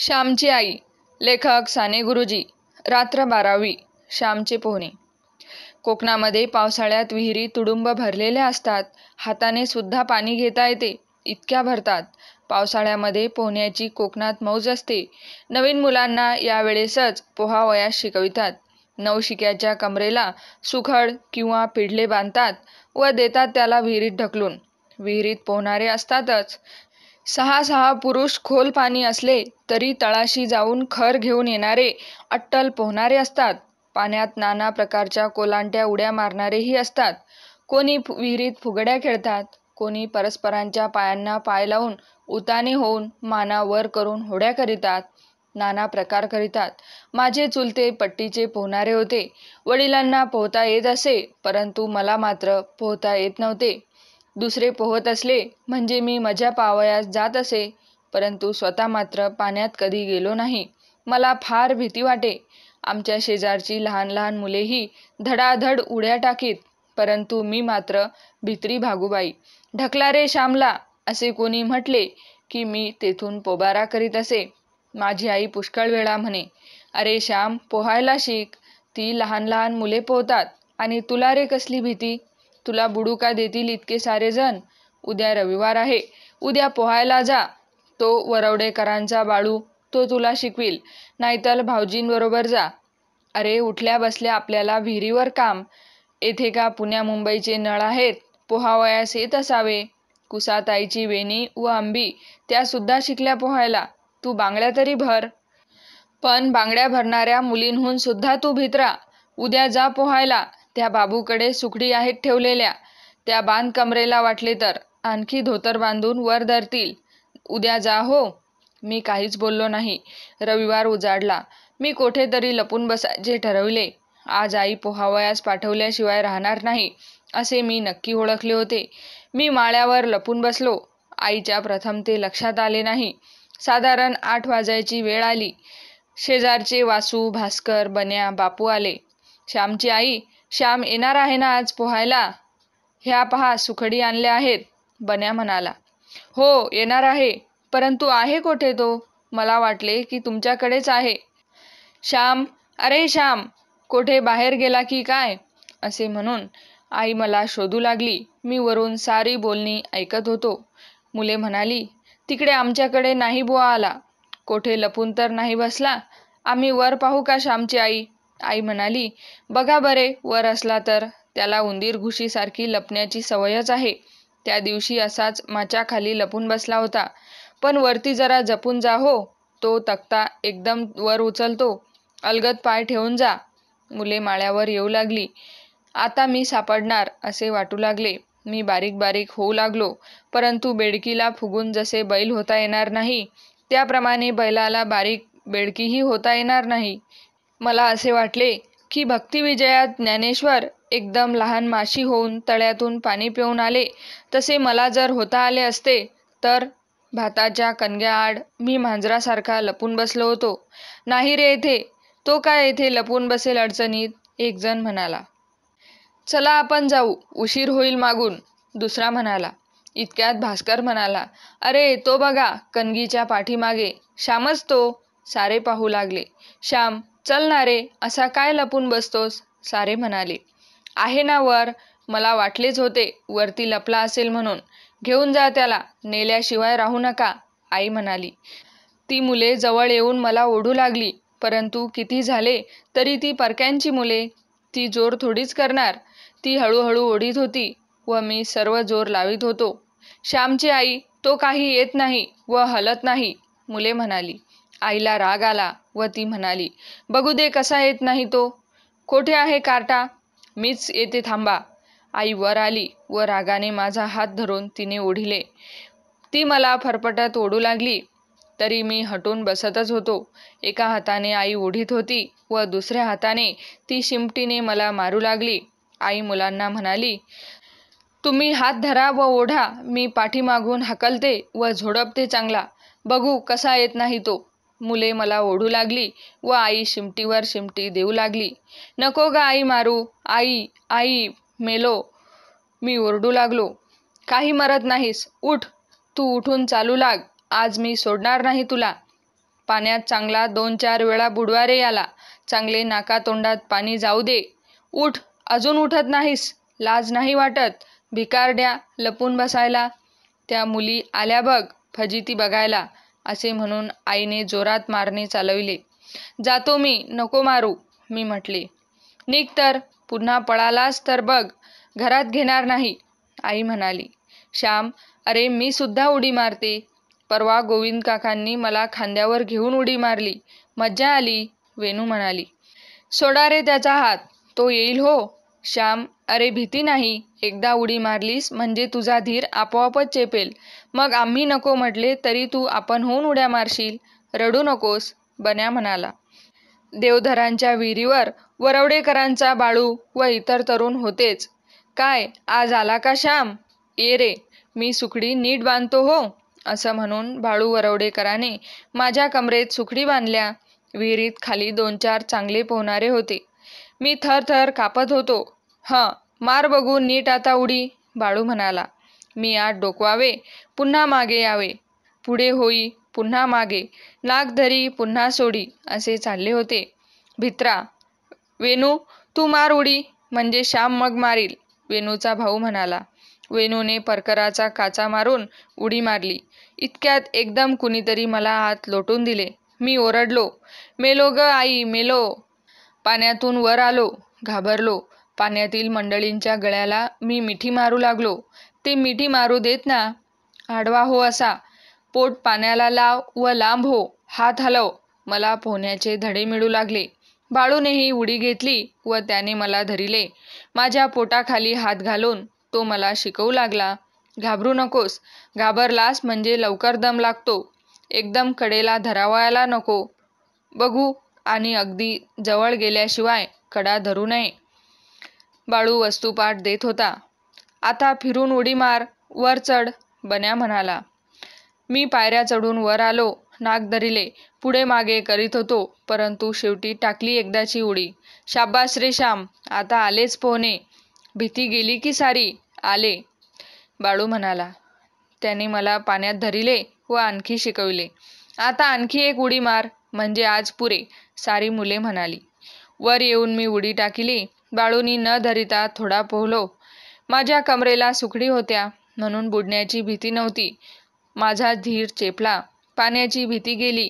श्यामची आई लेखक साने गुरुजी रात्र बारावी श्यामचे पोहणे कोकणामध्ये पावसाळ्यात विहिरी तुडुंब भरलेल्या असतात हाताने सुद्धा पाणी घेता येते इतक्या भरतात पावसाळ्यामध्ये पोहण्याची कोकणात मौज असते नवीन मुलांना यावेळेसच पोहावयास शिकवितात नवशिक्याच्या कमरेला सुखड किंवा पिढले बांधतात व देतात त्याला विहिरीत ढकलून विहिरीत पोहणारे असतातच सहा सहा पुरुष खोल पाणी असले तरी तळाशी जाऊन खर घेऊन येणारे अट्टल पोहणारे असतात पाण्यात नाना प्रकारच्या कोलांट्या उड्या मारणारेही असतात कोणी विहिरीत फुगड्या खेळतात कोणी परस्परांच्या पायांना पाय लावून उताने होऊन मानावर करून होड्या करीतात नाना प्रकार करीतात माझे चुलते पट्टीचे पोहणारे होते वडिलांना पोहता येत असे परंतु मला मात्र पोहता येत नव्हते दुसरे पोहत असले म्हणजे मी मजा पावयास जात असे परंतु स्वतः मात्र पाण्यात कधी गेलो नाही मला फार भीती वाटे आमच्या शेजारची लहान लहान मुलेही धडाधड उड्या टाकीत परंतु मी मात्र भित्री भागूबाई ढकला रे श्यामला असे कोणी म्हटले की मी तेथून पोबारा करीत असे माझी आई पुष्कळ वेळा म्हणे अरे श्याम पोहायला शिक ती लहान लहान मुले पोहतात आणि तुला रे कसली भीती तुला बुडुका देतील इतके सारे जण उद्या रविवार आहे उद्या पोहायला जा तो वरवडेकरांचा बाळू तो तुला शिकविल नाहीतर भाऊजींबरोबर जा अरे उठल्या बसल्या आपल्याला विहिरीवर काम येथे का पुण्या मुंबईचे नळ आहेत पोहावयास येत असावे कुसाताईची वेणी व आंबी त्यासुद्धा शिकल्या पोहायला तू बांगड्या तरी भर पण बांगड्या भरणाऱ्या मुलींहून सुद्धा तू भित्रा उद्या जा पोहायला त्या बाबूकडे सुखडी आहेत ठेवलेल्या त्या बांध कमरेला वाटले तर आणखी धोतर बांधून वर धरतील उद्या जा हो मी काहीच बोललो नाही रविवार उजाडला मी कोठेतरी लपून बसायचे ठरवले आज आई पोहावयास पाठवल्याशिवाय राहणार नाही असे मी नक्की ओळखले होते मी माळ्यावर लपून बसलो आईच्या प्रथम ते लक्षात आले नाही साधारण आठ वाजायची वेळ आली शेजारचे वासू भास्कर बन्या बापू आले श्यामची आई श्याम येणार आहे ना आज पोहायला ह्या पहा सुखडी आणल्या आहेत बन्या म्हणाला हो येणार आहे परंतु आहे कोठे तो मला वाटले की तुमच्याकडेच आहे श्याम अरे श्याम कोठे बाहेर गेला की काय असे म्हणून आई मला शोधू लागली मी वरून सारी बोलणी ऐकत होतो मुले म्हणाली तिकडे आमच्याकडे नाही बुवा आला कोठे लपून तर नाही बसला आम्ही वर पाहू का श्यामची आई आई म्हणाली बघा बरे वर असला तर त्याला उंदीर घुशीसारखी लपण्याची सवयच आहे त्या दिवशी असाच खाली लपून बसला होता पण वरती जरा जपून जा हो तो तक्ता एकदम वर उचलतो अलगद पाय ठेवून जा मुले माळ्यावर येऊ लागली आता मी सापडणार असे वाटू लागले मी बारीक बारीक होऊ लागलो परंतु बेडकीला फुगून जसे बैल होता येणार नाही त्याप्रमाणे बैलाला बारीक बेडकीही होता येणार नाही मला असे वाटले की भक्तिविजयात ज्ञानेश्वर एकदम लहान माशी होऊन तळ्यातून पाणी पिऊन आले तसे मला जर होता आले असते तर भाताच्या कणग्याआड मी मांजरासारखा लपून बसलो होतो नाही रे येथे तो काय येथे लपून बसेल अडचणीत एकजण म्हणाला चला आपण जाऊ उशीर होईल मागून दुसरा म्हणाला इतक्यात भास्कर म्हणाला अरे तो बघा कणगीच्या पाठीमागे श्यामच तो सारे पाहू लागले श्याम चल ना रे असा काय लपून बसतोस सारे म्हणाले आहे ना वर मला वाटलेच होते वरती लपला असेल म्हणून घेऊन जा त्याला नेल्याशिवाय राहू नका आई म्हणाली ती मुले जवळ येऊन मला ओढू लागली परंतु किती झाले तरी ती परक्यांची मुले ती जोर थोडीच करणार ती हळूहळू ओढीत होती व मी सर्व जोर लावित होतो श्यामची आई तो काही येत नाही व हलत नाही मुले म्हणाली आईला राग आला व ती म्हणाली बघू दे कसा येत नाही तो कोठे आहे कार्टा मीच येते थांबा आई वर आली व रागाने माझा हात धरून तिने ओढिले ती मला फरफटत ओढू लागली तरी मी हटून बसतच होतो एका हाताने आई ओढीत होती व दुसऱ्या हाताने ती शिमटीने मला मारू लागली आई मुलांना म्हणाली तुम्ही हात धरा व ओढा मी पाठीमागून हकलते व झोडपते चांगला बघू कसा येत नाही तो मुले मला ओढू लागली व आई शिमटीवर शिमटी देऊ लागली नको ग आई मारू आई आई मेलो मी ओरडू लागलो काही मरत नाहीस उठ तू उठून चालू लाग आज मी सोडणार नाही तुला पाण्यात चांगला दोन चार वेळा बुडवारे आला चांगले नाका तोंडात पाणी जाऊ दे उठ अजून उठत नाहीस लाज नाही वाटत भिकारड्या लपून बसायला त्या मुली आल्या बघ फजिती बघायला असे म्हणून आईने जोरात मारणे चालविले जातो मी नको मारू मी म्हटले निघ तर पुन्हा पळालास तर बघ घरात घेणार नाही आई म्हणाली श्याम अरे मी सुद्धा उडी मारते परवा गोविंद काकांनी मला खांद्यावर घेऊन उडी मारली मज्जा आली वेणू म्हणाली सोडा रे त्याचा हात तो येईल हो श्याम अरे भीती नाही एकदा उडी मारलीस म्हणजे तुझा धीर आपोआपच चेपेल मग आम्ही नको म्हटले तरी तू आपण होऊन उड्या मारशील रडू नकोस बन्या म्हणाला देवधरांच्या विहिरीवर वरवडेकरांचा बाळू व इतर तरुण होतेच काय आज आला का श्याम ये रे मी सुखडी नीट बांधतो हो असं म्हणून बाळू वरवडेकराने माझ्या कमरेत सुखडी बांधल्या विहिरीत खाली दोन चार चांगले पोहणारे होते मी थरथर कापत होतो हं मार बघून नीट आता उडी बाळू म्हणाला मी आत डोकवावे पुन्हा मागे यावे पुढे होई पुन्हा मागे नाग धरी पुन्हा सोडी असे चालले होते भित्रा वेणू तू मार उडी म्हणजे श्याम मग मारील वेणूचा भाऊ म्हणाला वेणूने परकराचा काचा मारून उडी मारली इतक्यात एकदम कुणीतरी मला हात लोटून दिले मी ओरडलो मेलो ग आई मेलो पाण्यातून वर आलो घाबरलो पाण्यातील मंडळींच्या गळ्याला मी मिठी मारू लागलो ते मिठी मारू देत ना आडवा हो असा पोट पाण्याला लाव व लांब हो हात हलव मला पोहण्याचे धडे मिळू लागले बाळूनेही उडी घेतली व त्याने मला धरिले माझ्या पोटाखाली हात घालून तो मला शिकवू लागला घाबरू नकोस घाबरलास म्हणजे लवकर दम लागतो एकदम कडेला धरावायला नको बघू आणि अगदी जवळ गेल्याशिवाय कडा धरू नये बाळू वस्तुपाठ देत होता आता फिरून उडी मार वर चढ बन्या म्हणाला मी पायऱ्या चढून वर आलो नाक धरिले पुढे मागे करीत होतो परंतु शेवटी टाकली एकदाची उडी शाबास रे श्याम आता आलेच पोहणे भीती गेली की सारी आले बाळू म्हणाला त्याने मला पाण्यात धरिले व आणखी शिकविले आता आणखी एक उडी मार म्हणजे आज पुरे सारी मुले म्हणाली वर येऊन मी उडी टाकली बाळूनी न धरिता थोडा पोहलो माझ्या कमरेला सुकडी होत्या म्हणून बुडण्याची भीती नव्हती माझा धीर चेपला पाण्याची भीती गेली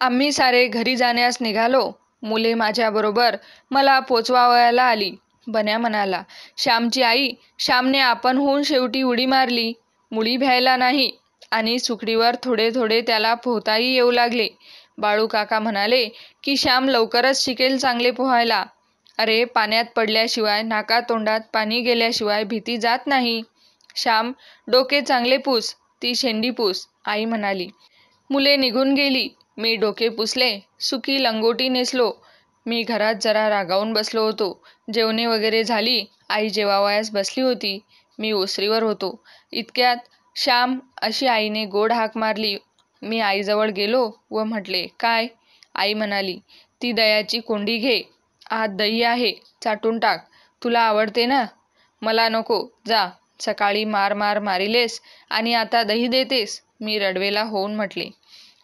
आम्ही सारे घरी जाण्यास निघालो मुले माझ्याबरोबर मला पोचवावयाला आली बन्या म्हणाला श्यामची आई श्यामने आपण होऊन शेवटी उडी मारली मुळी भ्यायला नाही आणि सुखडीवर थोडे थोडे त्याला पोहताही येऊ लागले बाळू काका म्हणाले की श्याम लवकरच शिकेल चांगले पोहायला अरे पाण्यात पडल्याशिवाय नाका तोंडात पाणी गेल्याशिवाय भीती जात नाही श्याम डोके चांगले पूस ती शेंडी पूस आई म्हणाली मुले निघून गेली मी डोके पुसले सुकी लंगोटी नेसलो मी घरात जरा रागावून बसलो होतो जेवणे वगैरे झाली आई जेवावयास बसली होती मी ओसरीवर होतो इतक्यात श्याम अशी आईने गोड हाक मारली मी आईजवळ गेलो व म्हटले काय आई म्हणाली ती दयाची कोंडी घे आत दही आहे चाटून टाक तुला आवडते ना मला नको जा सकाळी मार मार मारिलेस आणि आता दही देतेस मी रडवेला होऊन म्हटले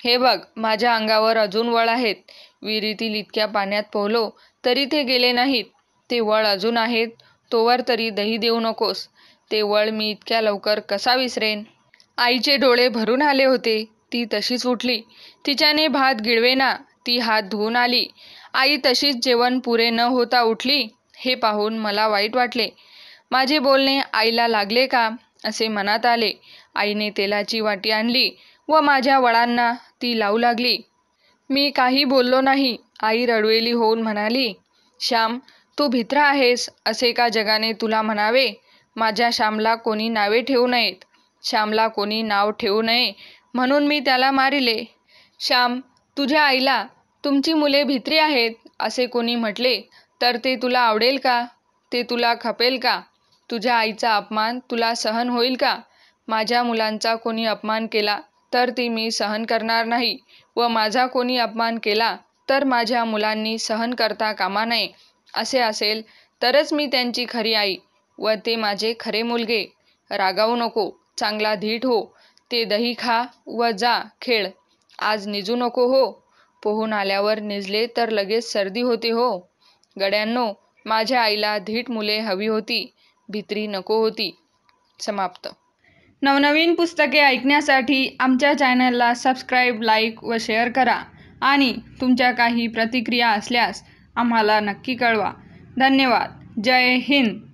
हे बघ माझ्या अंगावर अजून वळ आहेत विहिरीतील इतक्या पाण्यात पोहलो तरी ते गेले नाहीत ते वळ अजून आहेत तोवर तरी दही देऊ नकोस ते वळ मी इतक्या लवकर कसा विसरेन आईचे डोळे भरून आले होते ती तशीच उठली तिच्याने भात गिळवेना ती हात धुवून आली आई तशीच जेवण पुरे न होता उठली हे पाहून मला वाईट वाटले माझे बोलणे आईला लागले का असे मनात आले आईने तेलाची वाटी आणली व माझ्या वळांना ती लावू लागली मी काही बोललो नाही आई रडवेली होऊन म्हणाली श्याम तू भित्र आहेस असे का जगाने तुला म्हणावे माझ्या श्यामला कोणी नावे ठेवू नयेत श्यामला कोणी नाव ठेवू नये म्हणून मी त्याला मारिले श्याम तुझ्या आईला तुमची मुले भित्री आहेत असे कोणी म्हटले तर ते तुला आवडेल का ते तुला खपेल का तुझ्या आईचा अपमान तुला सहन होईल का माझ्या मुलांचा कोणी अपमान केला तर ती मी सहन करणार नाही व माझा कोणी अपमान केला तर माझ्या मुलांनी सहन करता कामा नये असे असेल तरच मी त्यांची खरी आई व ते माझे खरे मुलगे रागावू नको चांगला धीट हो ते दही खा व जा खेळ आज निजू नको हो पोहून आल्यावर निजले तर लगेच सर्दी होते हो गड्यांनो माझ्या आईला धीट मुले हवी होती भित्री नको होती समाप्त नवनवीन पुस्तके ऐकण्यासाठी आमच्या चॅनलला सबस्क्राईब लाईक व शेअर करा आणि तुमच्या काही प्रतिक्रिया असल्यास आम्हाला नक्की कळवा धन्यवाद जय हिंद